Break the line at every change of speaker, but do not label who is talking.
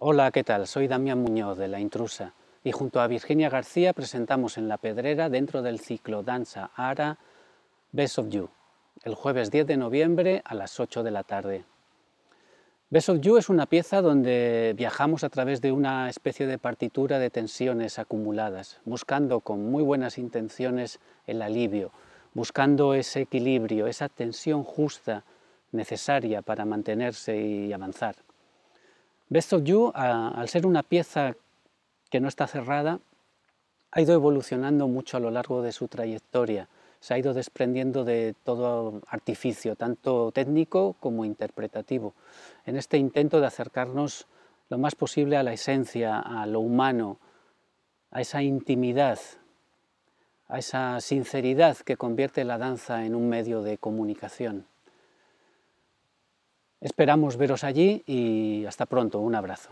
Hola, ¿qué tal? Soy Damián Muñoz de La Intrusa y junto a Virginia García presentamos en La Pedrera dentro del ciclo Danza Ara Best of You, el jueves 10 de noviembre a las 8 de la tarde. Best of You es una pieza donde viajamos a través de una especie de partitura de tensiones acumuladas, buscando con muy buenas intenciones el alivio, buscando ese equilibrio, esa tensión justa necesaria para mantenerse y avanzar. Best of You, al ser una pieza que no está cerrada, ha ido evolucionando mucho a lo largo de su trayectoria. Se ha ido desprendiendo de todo artificio, tanto técnico como interpretativo, en este intento de acercarnos lo más posible a la esencia, a lo humano, a esa intimidad, a esa sinceridad que convierte la danza en un medio de comunicación. Esperamos veros allí y hasta pronto. Un abrazo.